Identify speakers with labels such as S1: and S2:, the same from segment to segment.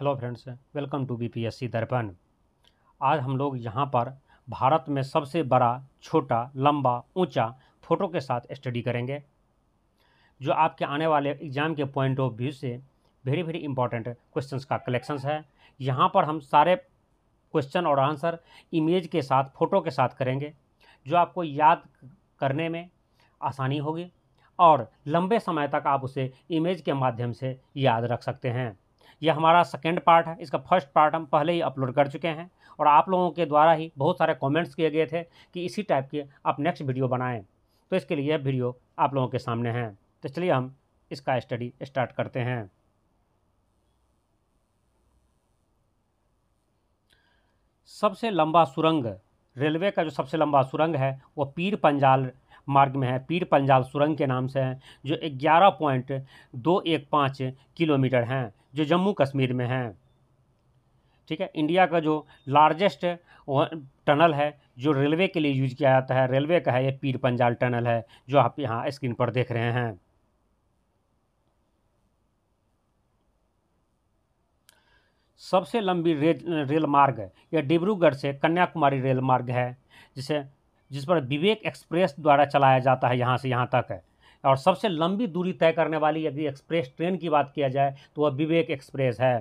S1: hello friends welcome to BPSC Darpan आज हम लोग यहाँ पर भारत में सबसे बड़ा छोटा लंबा ऊंचा फ़ोटो के साथ स्टडी करेंगे जो आपके आने वाले एग्ज़ाम के पॉइंट ऑफ व्यू से वेरी वेरी इंपॉर्टेंट क्वेश्चंस का कलेक्शंस है यहाँ पर हम सारे क्वेश्चन और आंसर इमेज के साथ फ़ोटो के साथ करेंगे जो आपको याद करने में आसानी होगी और लंबे समय तक आप उसे इमेज के माध्यम से याद रख सकते हैं ये हमारा सेकेंड पार्ट है इसका फर्स्ट पार्ट हम पहले ही अपलोड कर चुके हैं और आप लोगों के द्वारा ही बहुत सारे कॉमेंट्स किए गए थे कि इसी टाइप के आप नेक्स्ट वीडियो बनाएं तो इसके लिए यह वीडियो आप लोगों के सामने हैं तो चलिए हम इसका स्टडी स्टार्ट करते हैं सबसे लंबा सुरंग रेलवे का जो सबसे लंबा सुरंग है वो पीर पंजाल मार्ग में है पीर पंजाब सुरंग के नाम से है जो ग्यारह पॉइंट दो एक पाँच किलोमीटर हैं जो जम्मू कश्मीर में हैं ठीक है इंडिया का जो लार्जेस्ट टनल है जो रेलवे के लिए यूज किया जाता है रेलवे का है ये पीर पंजाल टनल है जो आप यहाँ स्क्रीन पर देख रहे हैं सबसे लंबी रेल रेल मार्ग यह डिब्रूगढ़ से कन्याकुमारी रेल मार्ग है जिसे जिस पर विवेक एक्सप्रेस द्वारा चलाया जाता है यहाँ से यहाँ तक है और सबसे लंबी दूरी तय करने वाली यदि एक्सप्रेस ट्रेन की बात किया जाए तो वह विवेक एक्सप्रेस है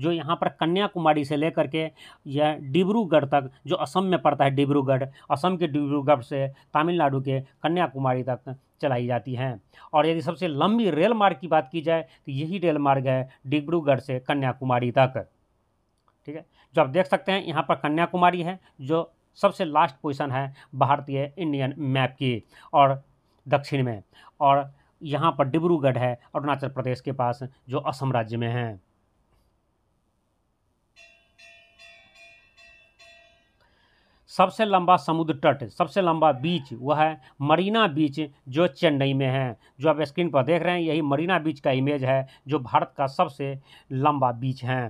S1: जो यहाँ पर कन्याकुमारी से लेकर के यह डिब्रूगढ़ तक जो असम में पड़ता है डिब्रूगढ़ असम के डिब्रूगढ़ से तमिलनाडु के कन्याकुमारी तक चलाई जाती हैं और यदि सबसे लंबी रेल मार्ग की बात की जाए तो यही रेल मार्ग है डिब्रूगढ़ से कन्याकुमारी तक ठीक है जो आप देख सकते हैं यहाँ पर कन्याकुमारी है जो सबसे लास्ट पोजिशन है भारतीय इंडियन मैप की और दक्षिण में और यहाँ पर डिब्रूगढ़ है अरुणाचल प्रदेश के पास जो असम राज्य में है सबसे लंबा समुद्र तट सबसे लंबा बीच वह है मरीना बीच जो चेन्नई में है जो आप स्क्रीन पर देख रहे हैं यही मरीना बीच का इमेज है जो भारत का सबसे लंबा बीच है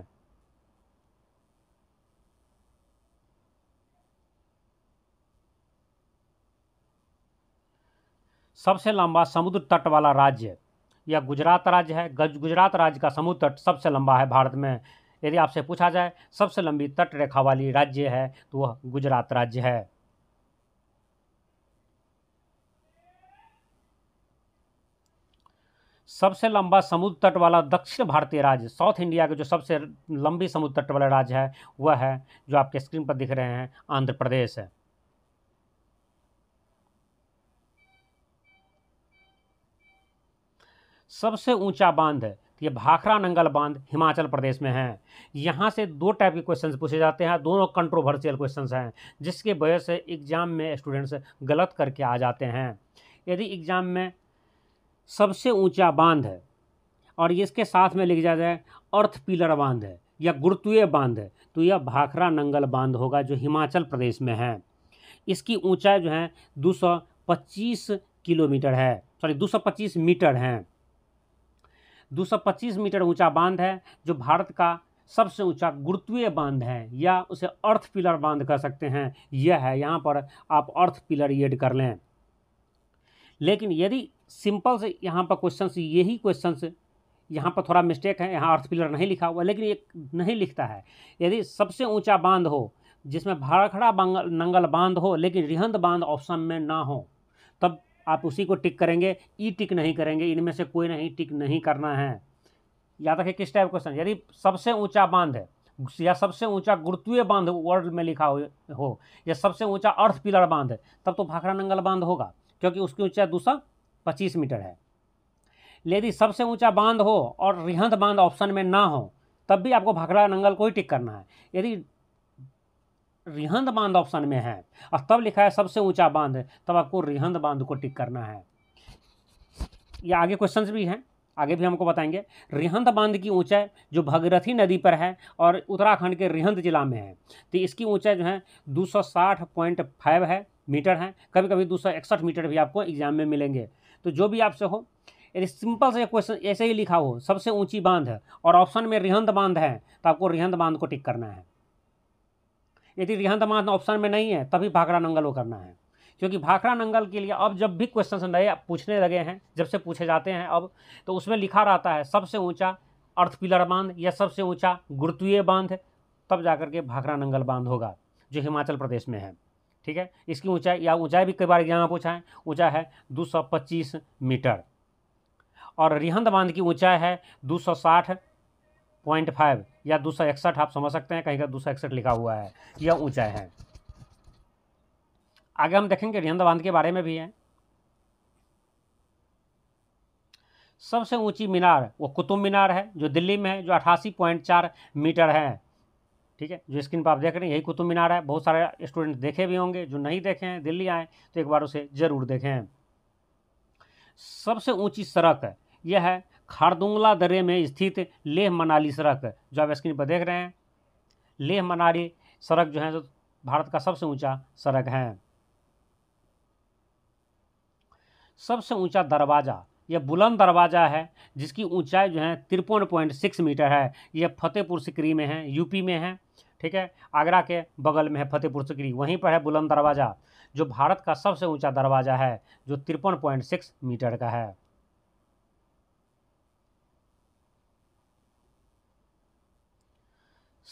S1: सबसे लंबा समुद्र तट वाला राज्य यह गुजरात राज्य है गुजरात राज्य का समुद्र तट सबसे लंबा है भारत में यदि आपसे पूछा जाए सबसे लंबी तट रेखा वाली राज्य है तो वह गुजरात राज्य है सबसे लंबा समुद्र तट वाला दक्षिण भारतीय राज्य साउथ इंडिया के जो सबसे लंबी समुद्र तट वाला राज्य है वह है जो आपके स्क्रीन पर दिख रहे हैं आंध्र प्रदेश है सबसे ऊंचा बांध है ये भाखरा नंगल बांध हिमाचल प्रदेश में है यहाँ से दो टाइप के क्वेश्चन पूछे जाते हैं दोनों कंट्रोवर्शियल क्वेश्चन हैं जिसके वजह से एग्ज़ाम में स्टूडेंट्स गलत करके आ जाते हैं यदि एग्ज़ाम में सबसे ऊंचा बांध है और इसके साथ में लिख जाए जाए अर्थ पिलर बांध है या गुरुत्वीय बांध है तो यह भाखरा नंगल बांध होगा जो हिमाचल प्रदेश में है इसकी ऊंचाई जो है 225 किलोमीटर है सॉरी 225 मीटर है 225 मीटर ऊंचा बांध है जो भारत का सबसे ऊंचा गुरुत्वीय बांध है या उसे अर्थ पिलर बांध कह सकते हैं यह है यहाँ पर आप अर्थ पिलर एड कर लें लेकिन यदि सिंपल से यहाँ पर क्वेश्चन यही क्वेश्चन यहाँ पर थोड़ा मिस्टेक है यहाँ अर्थ पिलर नहीं लिखा हुआ लेकिन ये नहीं लिखता है यदि सबसे ऊंचा बांध हो जिसमें भाड़खड़ा नंगल बांध हो लेकिन रिहंद बांध ऑप्शन में ना हो आप उसी को टिक करेंगे ई टिक नहीं करेंगे इनमें से कोई नहीं टिक नहीं करना है याद रखें किस टाइप क्वेश्चन यदि सबसे ऊंचा बांध है या सबसे ऊंचा गुरुत्वीय बांध वर्ल्ड में लिखा हो, हो या सबसे ऊंचा अर्थ पिलर बांध है तब तो भाखड़ा नंगल बांध होगा क्योंकि उसकी ऊंचाई सौ पच्चीस मीटर है यदि सबसे ऊंचा बांध हो और रिहंत बांध ऑप्शन में ना हो तब भी आपको भाखड़ा नंगल को ही टिक करना है यदि रिहंद बांध ऑप्शन में है और तब लिखा है सबसे ऊंचा बांध तब आपको रिहंद बांध को टिक करना है या आगे क्वेश्चंस भी हैं आगे भी हमको बताएंगे रिहंद बांध की ऊंचाई जो भगरथी नदी पर है और उत्तराखंड के रिहंद जिला में है तो इसकी ऊंचाई जो है दो है मीटर है कभी कभी दो मीटर भी आपको एग्जाम में मिलेंगे तो जो भी आपसे हो यदि सिंपल से क्वेश्चन ऐसे ही लिखा हो सबसे ऊंची बांध है और ऑप्शन में रिहंद बांध है तो आपको रिहंद बांध को टिक करना है यदि रिहंत दामाद ऑप्शन में नहीं है तभी भाखड़ा नंगल को करना है क्योंकि भाखड़ा नंगल के लिए अब जब भी क्वेश्चन नए पूछने लगे हैं जब से पूछे जाते हैं अब तो उसमें लिखा रहता है सबसे ऊंचा अर्थ पिलर बांध या सबसे ऊंचा गुरुत्वीय बांध तब जाकर के भाखड़ा नंगल बांध होगा जो हिमाचल प्रदेश में है ठीक है इसकी ऊंचाई या ऊंचाई भी कई बार यहाँ पूछा है ऊँचा है दो मीटर और रिहंद बांध की ऊँचाई है दो पॉइंट फाइव या दो सौ इकसठ आप समझ सकते हैं कहीं का दो सौ इकसठ लिखा हुआ है यह ऊंचाई है आगे हम देखेंगे रिहंद बांध के बारे में भी है सबसे ऊंची मीनार वो कुतुब मीनार है जो दिल्ली में है जो अठासी पॉइंट चार मीटर है ठीक है जो स्क्रीन पर आप देख रहे हैं यही कुतुब मीनार है बहुत सारे स्टूडेंट देखे भी होंगे जो नहीं देखे हैं दिल्ली आए तो एक बार उसे ज़रूर देखें सबसे ऊंची सड़क यह है खारदुंगला दर्रे में स्थित लेह मनाली सड़क जो आप स्क्रीन पर देख रहे हैं लेह मनाली सड़क जो है जो भारत का सबसे ऊंचा सड़क है सबसे ऊंचा दरवाज़ा यह बुलंद दरवाज़ा है जिसकी ऊंचाई जो है तिरपन पॉइंट सिक्स मीटर है यह फतेहपुर सिकरी में है यूपी में है ठीक है आगरा के बगल में है फतेहपुर सिकरी वहीं पर है बुलंद दरवाज़ा जो भारत का सबसे ऊंचा दरवाज़ा है जो तिरपन पॉइंट सिक्स मीटर का है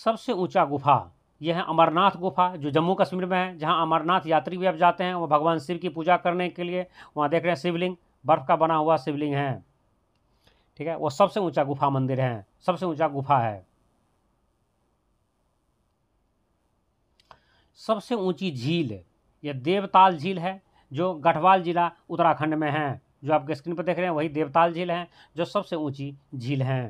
S1: सबसे ऊंचा गुफा यह है अमरनाथ गुफा जो जम्मू कश्मीर में है जहां अमरनाथ यात्री भी अब जाते हैं वो भगवान शिव की पूजा करने के लिए वहाँ देख रहे हैं शिवलिंग बर्फ़ का बना हुआ शिवलिंग है ठीक है वो सबसे ऊंचा गुफा मंदिर है सबसे ऊंचा गुफा है सबसे ऊंची झील यह देवताल झील है जो गढ़वाल जिला उत्तराखंड में है जो आपके स्क्रीन पर देख रहे हैं वही देवताल झील है जो सबसे ऊंची झील हैं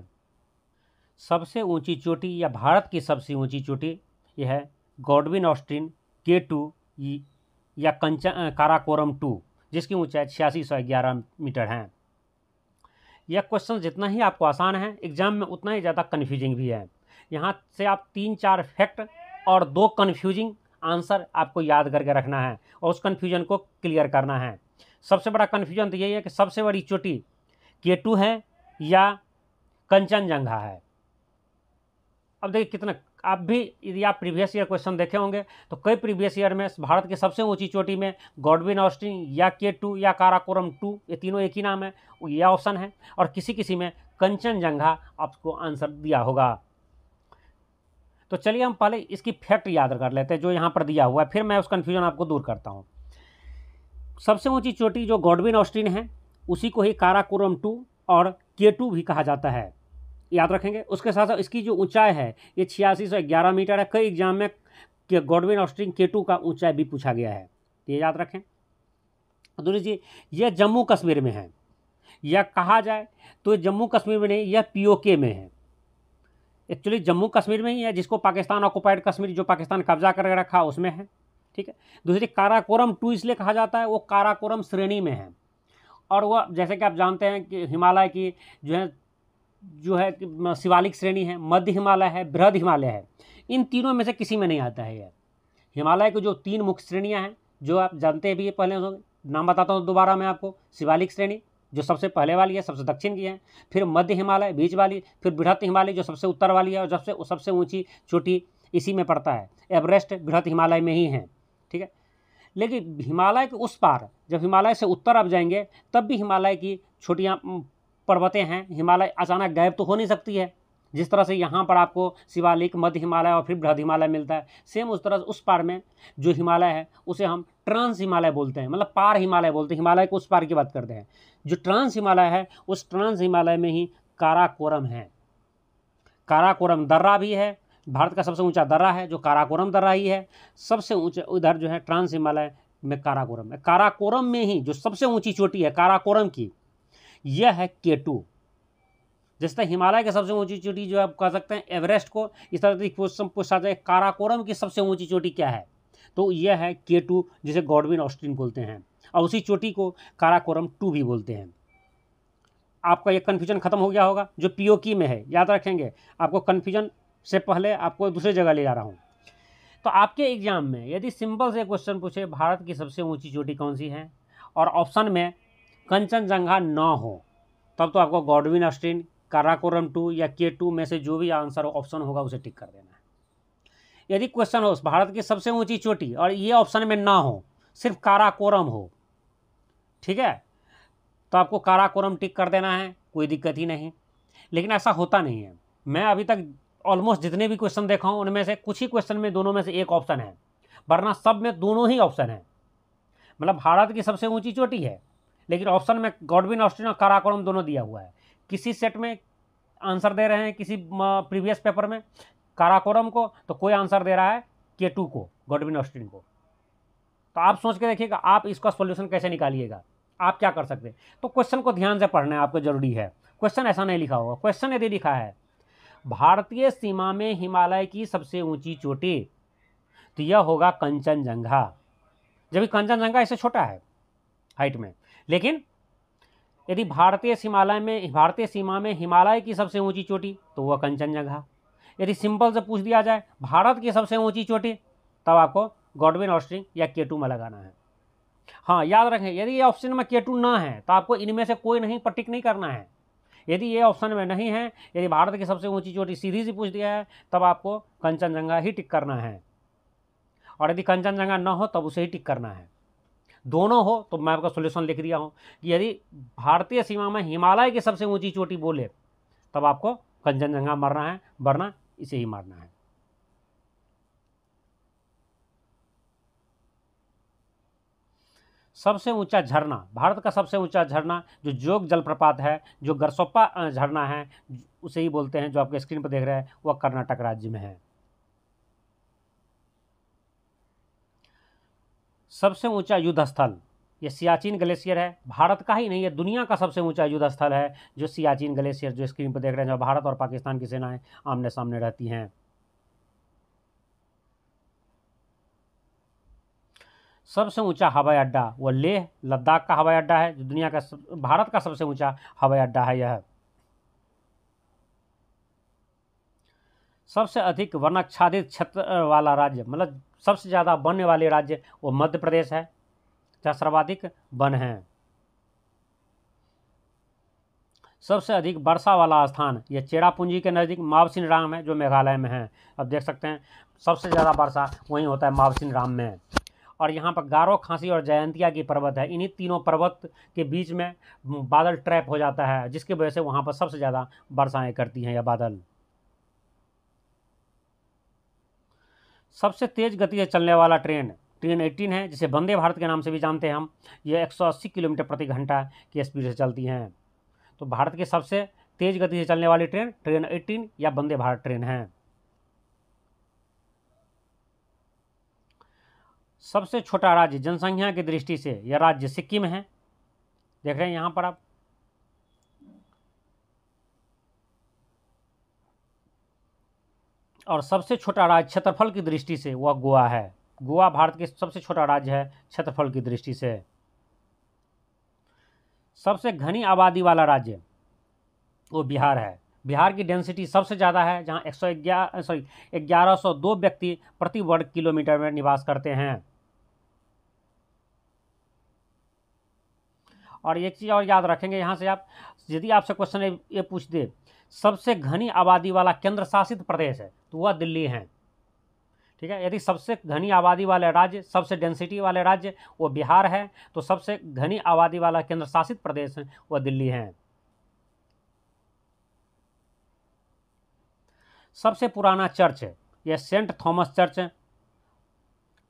S1: सबसे ऊंची चोटी या भारत की सबसे ऊंची चोटी यह है गॉडविन ऑस्टिन के टू या कंचा काराकोरम टू जिसकी ऊंचाई छियासी सौ ग्यारह मीटर है यह क्वेश्चन जितना ही आपको आसान है एग्जाम में उतना ही ज़्यादा कन्फ्यूजिंग भी है यहाँ से आप तीन चार फैक्ट और दो कन्फ्यूजिंग आंसर आपको याद करके रखना है और उस कन्फ्यूजन को क्लियर करना है सबसे बड़ा कन्फ्यूजन तो यही है कि सबसे बड़ी चोटी के टू है या कंचनजंघा है अब देखिए कितना आप भी यदि आप प्रीवियस ईयर क्वेश्चन देखे होंगे तो कई प्रीवियस ईयर में भारत की सबसे ऊंची चोटी में गॉडविन ऑस्टिन या के टू या काराकोरम टू ये तीनों एक ही नाम है यह ऑप्शन है और किसी किसी में कंचनजंघा आपको आंसर दिया होगा तो चलिए हम पहले इसकी फैक्ट याद कर लेते हैं जो यहाँ पर दिया हुआ है फिर मैं उस कन्फ्यूजन आपको दूर करता हूँ सबसे ऊँची चोटी जो गॉडविन ऑस्टिन है उसी को ही काराकोरम टू और के टू भी कहा जाता है याद रखेंगे उसके साथ साथ इसकी जो ऊंचाई है ये छियासी सौ ग्यारह मीटर है कई एग्जाम में गॉडविन ऑस्ट्रिंग के टू का ऊंचाई भी पूछा गया है ये याद रखें दूसरी चीज यह जम्मू कश्मीर में है यह कहा जाए तो जम्मू कश्मीर में नहीं यह पी में है एक्चुअली जम्मू कश्मीर में ही है जिसको पाकिस्तान ऑक्युपाइड कश्मीर जो पाकिस्तान कब्जा कर रखा उसमें है ठीक है दूसरी काराकोरम टू इसलिए कहा जाता है वो काराकोरम श्रेणी में है और वह जैसे कि आप जानते हैं कि हिमालय की जो है जो है शिवालिक श्रेणी है मध्य हिमालय है बृहद हिमालय है इन तीनों में से किसी में नहीं आता है यह हिमालय की जो तीन मुख्य श्रेणियाँ हैं जो आप जानते भी पहले नाम बताता हूँ दोबारा मैं आपको शिवालिक श्रेणी जो सबसे पहले वाली है सबसे दक्षिण की है फिर मध्य हिमालय बीच वाली फिर बृहत हिमालय जो सबसे उत्तर वाली है और सबसे सबसे ऊंची चोटी इसी में पड़ता है एवरेस्ट बृहत हिमालय में ही है ठीक है लेकिन हिमालय के उस पार जब हिमालय से उत्तर आप जाएंगे तब भी हिमालय की छोटियाँ पर्वतें हैं हिमालय अचानक गायब तो हो नहीं सकती है जिस तरह से यहाँ पर आपको शिवालिक मध्य हिमालय और फिर बृहद हिमालय मिलता है सेम उस तरह उस पार में जो हिमालय है उसे हम ट्रांस हिमालय बोलते हैं मतलब पार हिमालय बोलते हैं हिमालय को उस पार की बात करते हैं जो ट्रांस हिमालय है उस ट्रांस हिमालय में ही काराकोरम है काराकोरम दर्रा भी है भारत का सबसे ऊंचा दर्रा है जो काराकोरम दर्रा ही है सबसे ऊंचा उधर जो है ट्रांस हिमालय में काराकोरम है काराकोरम में ही जो सबसे ऊंची चोटी है काराकोरम की यह है के टू जिस तरह हिमालय की सबसे ऊंची चोटी जो आप कह सकते हैं एवरेस्ट को इस तरह क्वेश्चन पूछा जाए काराकोरम की सबसे ऊंची चोटी क्या है तो यह है के टू जिसे गॉडविन ऑस्टिन बोलते हैं और उसी चोटी को काराकोरम टू भी बोलते हैं आपका यह कन्फ्यूजन खत्म हो गया होगा जो पीओ की में है याद रखेंगे आपको कन्फ्यूजन से पहले आपको दूसरी जगह ले जा रहा हूँ तो आपके एग्जाम में यदि सिंपल से क्वेश्चन पूछे भारत की सबसे ऊंची चोटी कौन सी है और ऑप्शन में कंचनजंघा ना हो तब तो आपको गॉडविन अस्टिन काराकोरम टू या के टू में से जो भी आंसर ऑप्शन होगा उसे टिक कर देना है यदि क्वेश्चन हो भारत की सबसे ऊंची चोटी और ये ऑप्शन में ना हो सिर्फ काराकोरम हो ठीक है तो आपको काराकोरम टिक कर देना है कोई दिक्कत ही नहीं लेकिन ऐसा होता नहीं है मैं अभी तक ऑलमोस्ट जितने भी क्वेश्चन देखा हूँ उनमें से कुछ ही क्वेश्चन में दोनों में से एक ऑप्शन है वरना सब में दोनों ही ऑप्शन है मतलब भारत की सबसे ऊंची चोटी है लेकिन ऑप्शन में गॉडविन ऑस्टिन और काराकोरम दोनों दिया हुआ है किसी सेट में आंसर दे रहे हैं किसी प्रीवियस पेपर में काराकोरम को तो कोई आंसर दे रहा है के टू को गॉडविन ऑस्टिन को तो आप सोच के देखिएगा आप इसका सोल्यूशन कैसे निकालिएगा आप क्या कर सकते हैं तो क्वेश्चन को ध्यान से पढ़ना आपको जरूरी है क्वेश्चन ऐसा नहीं लिखा होगा क्वेश्चन यदि लिखा है भारतीय सीमा में हिमालय की सबसे ऊंची चोटी तो यह होगा कंचनजंघा जबकि कंचनजंघा इससे छोटा है हाइट में लेकिन यदि भारतीय हिमालय में भारतीय सीमा में हिमालय की सबसे ऊंची चोटी तो वह कंचनजंघा यदि सिंपल से पूछ दिया जाए भारत की सबसे ऊंची चोटी तब आपको गॉडविन ऑस्ट्रिंग या केटू में लगाना है हाँ याद रखें यदि ये ऑप्शन में केटू ना है तो आपको इनमें से कोई नहीं पटिक नहीं करना है यदि ये ऑप्शन में नहीं है यदि भारत की सबसे ऊंची चोटी सीधी सी पूछ दिया है तब आपको कंचनजंगा ही टिक करना है और यदि कंचनजंगा ना हो तब उसे ही टिक करना है दोनों हो तो मैं आपका सोल्यूशन लिख दिया हूँ कि यदि भारतीय सीमा में हिमालय की सबसे ऊंची चोटी बोले तब आपको कंचनजंगा मरना है वरना इसे ही मारना है सबसे ऊंचा झरना भारत का सबसे ऊंचा झरना जो जोग जलप्रपात है जो गरसोप्पा झरना है उसे ही बोलते हैं जो आपके स्क्रीन पर देख रहे हैं वह कर्नाटक राज्य में है सबसे ऊंचा युद्ध स्थल ये सियाचिन ग्लेशियर है भारत का ही नहीं है दुनिया का सबसे ऊंचा युद्ध स्थल है जो सियाचिन ग्लेशियर जो स्क्रीन पर देख रहे हैं जो भारत और पाकिस्तान की सेनाएं आमने सामने रहती हैं सबसे ऊंचा हवाई अड्डा वो लेह लद्दाख का हवाई अड्डा है जो दुनिया का सब, भारत का सबसे ऊंचा हवाई अड्डा है यह सबसे अधिक वनाच्छादित क्षेत्र वाला राज्य मतलब सबसे ज़्यादा वन वाले राज्य वो मध्य प्रदेश है जहाँ सर्वाधिक वन है सबसे अधिक वर्षा वाला स्थान यह चेरापूंजी के नज़दीक मावसिन राम है जो मेघालय में है अब देख सकते हैं सबसे ज़्यादा वर्षा वहीं होता है मावसिन राम में और यहाँ पर गारो खांसी और जयंतिया की पर्वत है इन्हीं तीनों पर्वत के बीच में बादल ट्रैप हो जाता है जिसकी वजह से वहाँ पर सबसे ज़्यादा वर्षाएँ करती हैं यह बादल सबसे तेज़ गति से चलने वाला ट्रेन ट्रेन 18 है जिसे वंदे भारत के नाम से भी जानते हैं हम ये 180 किलोमीटर प्रति घंटा की स्पीड से चलती हैं तो भारत की सबसे तेज़ गति से चलने वाली ट्रेन ट्रेन 18 या वंदे भारत ट्रेन है सबसे छोटा राज्य जनसंख्या की दृष्टि से यह राज्य सिक्किम है देख रहे हैं यहाँ पर आप और सबसे छोटा राज्य क्षेत्रफल की दृष्टि से वह गोवा है गोवा भारत के सबसे छोटा राज्य है क्षेत्रफल की दृष्टि से सबसे घनी आबादी वाला राज्य वो बिहार है बिहार की डेंसिटी सबसे ज़्यादा है जहाँ एक सौ ग्यारह सॉरी ग्यारह सौ दो व्यक्ति प्रति वर्ग किलोमीटर में निवास करते हैं और एक चीज़ और याद रखेंगे यहाँ से आप यदि आपसे क्वेश्चन ये पूछ दे सबसे घनी आबादी वाला केंद्र शासित प्रदेश है तो वह दिल्ली है ठीक है यदि सबसे घनी आबादी वाले राज्य सबसे डेंसिटी वाले राज्य वो बिहार है तो सबसे घनी आबादी वाला केंद्र शासित प्रदेश है वह दिल्ली है सबसे पुराना चर्च है यह सेंट थॉमस चर्च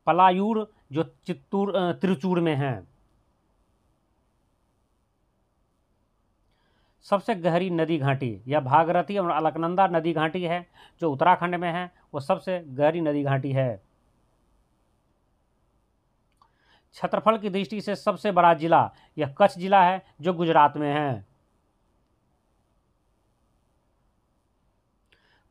S1: पलायूर जो चित्तूर त्रिचूर में है सबसे गहरी नदी घाटी यह भागरथी और अलकनंदा नदी घाटी है जो उत्तराखंड में है वो सबसे गहरी नदी घाटी है क्षेत्रफल की दृष्टि से सबसे बड़ा जिला यह कच्छ जिला है जो गुजरात में है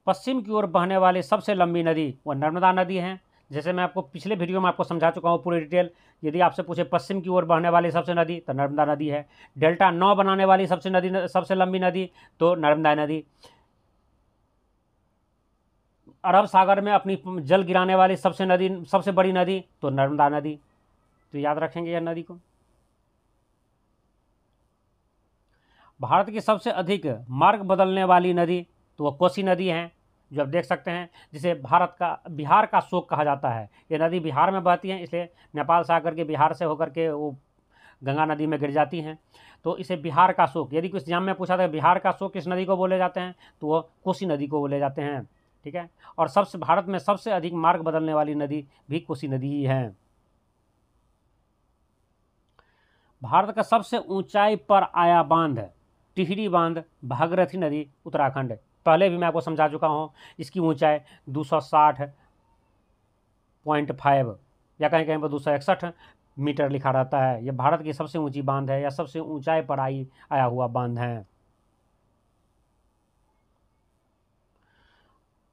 S1: पश्चिम की ओर बहने वाली सबसे लंबी नदी वह नर्मदा नदी है जैसे मैं आपको पिछले वीडियो में आपको समझा चुका हूँ पूरी डिटेल यदि आपसे पूछे पश्चिम की ओर बढ़ने वाली सबसे नदी तो नर्मदा नदी है डेल्टा नौ बनाने वाली सबसे नदी सबसे लंबी नदी तो नर्मदा नदी अरब सागर में अपनी जल गिराने वाली सबसे नदी सबसे बड़ी नदी तो नर्मदा नदी तो याद रखेंगे यह नदी को भारत की सबसे अधिक मार्ग बदलने वाली नदी तो वह कोसी नदी है जो आप देख सकते हैं जिसे भारत का बिहार का शोक कहा जाता है ये नदी बिहार में बहती है इसलिए नेपाल सागर के बिहार से होकर के वो गंगा नदी में गिर जाती हैं तो इसे बिहार का शोक यदि कुछ जाम में पूछा था बिहार का शोक किस नदी को बोले जाते हैं तो वह कोसी नदी को बोले जाते हैं ठीक है और सबसे भारत में सबसे अधिक मार्ग बदलने वाली नदी भी कोसी नदी ही है भारत का सबसे ऊंचाई पर आया बांध टिहरी बांध भागरथी नदी उत्तराखंड पहले भी मैं आपको समझा चुका हूँ इसकी ऊंचाई दो सौ साठ पॉइंट फाइव या कहीं कहीं पर दो सौ इकसठ मीटर लिखा रहता है यह भारत की सबसे ऊंची बांध है या सबसे ऊंचाई पर आई आया हुआ बांध है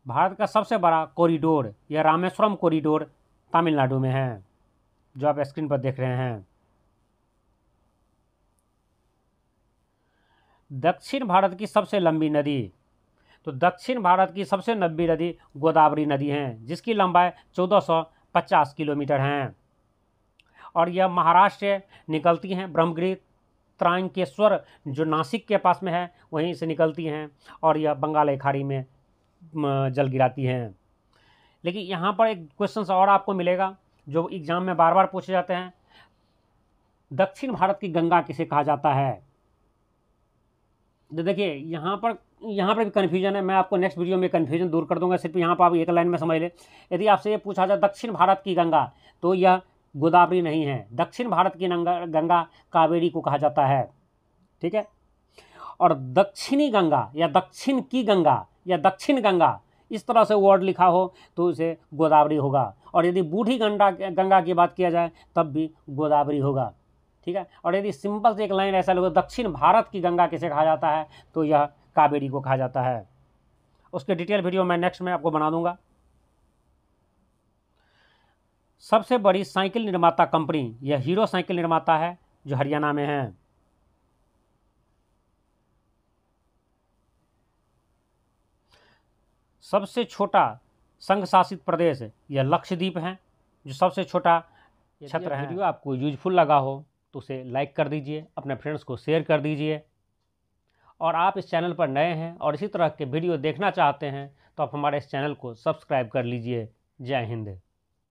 S1: भारत का सबसे बड़ा कॉरिडोर यह रामेश्वरम कॉरिडोर तमिलनाडु में है जो आप स्क्रीन पर देख रहे हैं दक्षिण भारत की सबसे लंबी नदी तो दक्षिण भारत की सबसे लंबी नदी गोदावरी नदी है जिसकी लंबाई 1450 किलोमीटर है और यह महाराष्ट्र से निकलती हैं ब्रह्मगिरी त्रांकेश्वर जो नासिक के पास में है वहीं से निकलती हैं और यह बंगाल खाड़ी में जल गिराती हैं लेकिन यहाँ पर एक क्वेश्चन और आपको मिलेगा जो एग्ज़ाम में बार बार पूछे जाते हैं दक्षिण भारत की गंगा किसे कहा जाता है तो देखिए यहाँ पर यहाँ पर भी कन्फ्यूजन है मैं आपको नेक्स्ट वीडियो में कन्फ्यूजन दूर कर दूंगा सिर्फ यहाँ पर आप एक लाइन में समझ लें यदि आपसे ये पूछा जाए दक्षिण भारत की गंगा तो यह गोदावरी नहीं है दक्षिण भारत की गंगा गंगा कावेरी को कहा जाता है ठीक है और दक्षिणी गंगा या दक्षिण की गंगा या दक्षिण गंगा इस तरह से वर्ड लिखा हो तो उसे गोदावरी होगा और यदि बूढ़ी गंगा गंगा की बात किया जाए तब भी गोदावरी होगा ठीक है और यदि सिंपल से एक लाइन ऐसा लोग दक्षिण भारत की गंगा किसे कहा जाता है तो यह कावेरी को कहा जाता है उसके डिटेल वीडियो मैं नेक्स्ट में आपको बना दूंगा सबसे बड़ी साइकिल निर्माता कंपनी यह हीरो साइकिल निर्माता है जो हरियाणा में है सबसे छोटा संघ शासित प्रदेश यह लक्षद्वीप है जो सबसे छोटा क्षेत्र है वीडियो आपको यूजफुल लगा हो तो उसे लाइक कर दीजिए अपने फ्रेंड्स को शेयर कर दीजिए और आप इस चैनल पर नए हैं और इसी तरह के वीडियो देखना चाहते हैं तो आप हमारे इस चैनल को सब्सक्राइब कर लीजिए जय हिंद